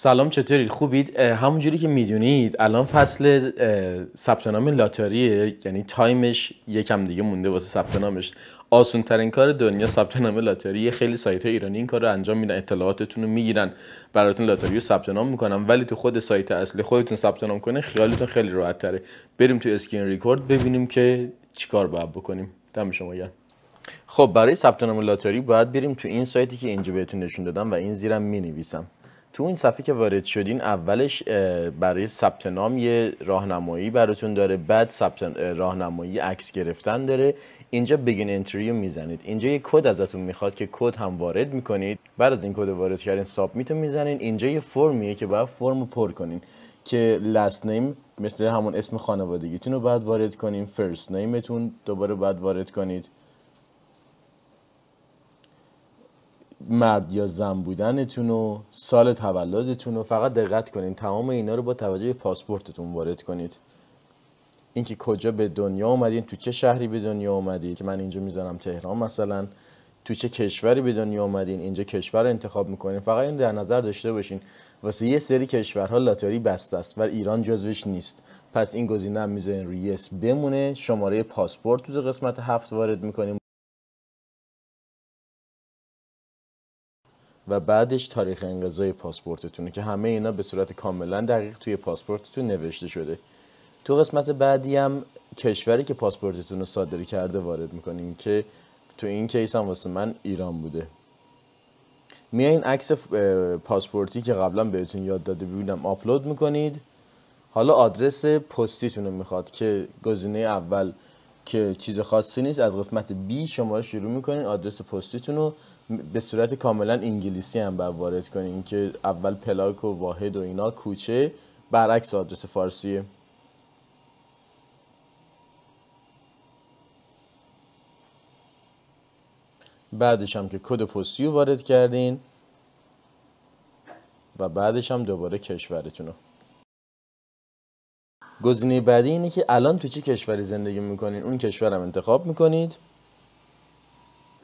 سلام چطوری؟ خوبید همونجوری که میدونید الان فصل ثبت نام لاتاریه یعنی تایمش یکم دیگه مونده واسه ثبت نامش آسون ترین کار دنیا ثبت نام لاتاری خیلی سایت های ایرانی این کار رو انجام میدن اطلاعاتتون رو میگیرن براتون لاتاری رو ثبت نام میکنن ولی تو خود سایت اصلی خودتون ثبت نام کنه خیالتون خیلی راحت تره بریم تو اسکین ریکورد ببینیم که چیکار باید بکنیم دم شما گرم خب برای ثبت نام لاتاری باید بریم تو این سایتی که اینجا بهتون نشون دادم و این زیرم می نویسم تو این صفحه که وارد شدین اولش برای ثبت نام یه راهنمایی براتون داره بعد ثبت راهنمایی عکس گرفتن داره اینجا بگین انتریو میزنید اینجا یه کد ازتون میخواد که کد هم وارد میکنید بعد از این کد وارد کردن میتون میزنین اینجا یه فرمیه که باید فرم پر کنین که لاست نیم مثل همون اسم خانوادگیتون رو باید وارد کنین فرست نیمتون دوباره باید وارد کنید مرد یا زن بودنتون و سال تولدتون رو فقط دقت کنین تمام اینا رو با توجه به پاسپورتتون وارد کنید اینکه کجا به دنیا اومدین تو چه شهری به دنیا اومدید که من اینجا میذارم تهران مثلا تو چه کشوری به دنیا اومدین اینجا کشور رو انتخاب میکنین فقط این در نظر داشته باشین واسه یه سری کشورها لاتاری بسته است و ایران جزوش نیست پس این گزینه هم میذارین ریس بمونه شماره پاسپورت تو قسمت هفت وارد میکنیم و بعدش تاریخ انقضای پاسپورتتونه که همه اینا به صورت کاملا دقیق توی پاسپورتتون نوشته شده تو قسمت بعدی هم کشوری که پاسپورتتون رو صادر کرده وارد میکنیم که تو این کیس هم واسه من ایران بوده میاین عکس پاسپورتی که قبلا بهتون یاد داده بودم آپلود میکنید حالا آدرس پستیتون رو میخواد که گزینه اول که چیز خاصی نیست از قسمت B شما شروع میکنین آدرس پستیتون رو به صورت کاملا انگلیسی هم باید وارد کنین که اول پلاک و واحد و اینا کوچه برعکس آدرس فارسیه بعدش هم که کد پستی رو وارد کردین و بعدش هم دوباره کشورتون رو گزینه بعدی اینه که الان تو چه کشوری زندگی میکنین اون کشور کشورم انتخاب میکنید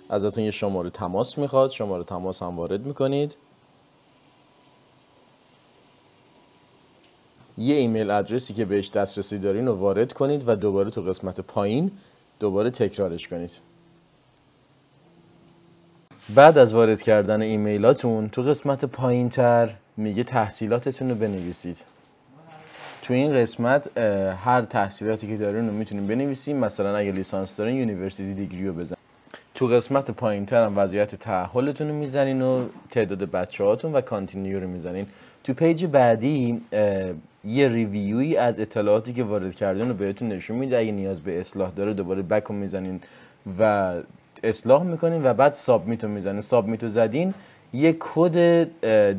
ازتون یه شماره تماس میخواد شماره تماس هم وارد میکنید یه ایمیل ادرسی که بهش دسترسی دارین رو وارد کنید و دوباره تو قسمت پایین دوباره تکرارش کنید بعد از وارد کردن ایمیلاتون تو قسمت پایین تر میگه تحصیلاتتون رو بنویسید تو این قسمت هر تحصیلاتی که دارین رو میتونیم بنویسیم مثلا اگه لیسانس دارین یونیورسیتی دیگری رو بزن تو قسمت پایین هم وضعیت تعهلتون رو میزنین و تعداد بچه هاتون و کانتینیو رو میزنین تو پیج بعدی یه ریویوی از اطلاعاتی که وارد کردین رو بهتون نشون میده اگه نیاز به اصلاح داره دوباره بک رو میزنین و اصلاح میکنین و بعد ساب میتون میزنین سابمیت رو زدین یه کد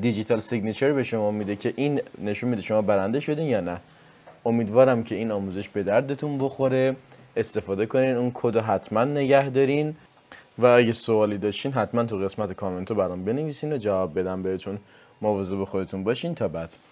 دیجیتال سیگنیچر به شما میده که این نشون میده شما برنده شدین یا نه امیدوارم که این آموزش به دردتون بخوره استفاده کنین اون کد رو حتما نگه دارین و اگه سوالی داشتین حتما تو قسمت کامنتو برام بنویسین و جواب بدم بهتون به خودتون باشین تا بعد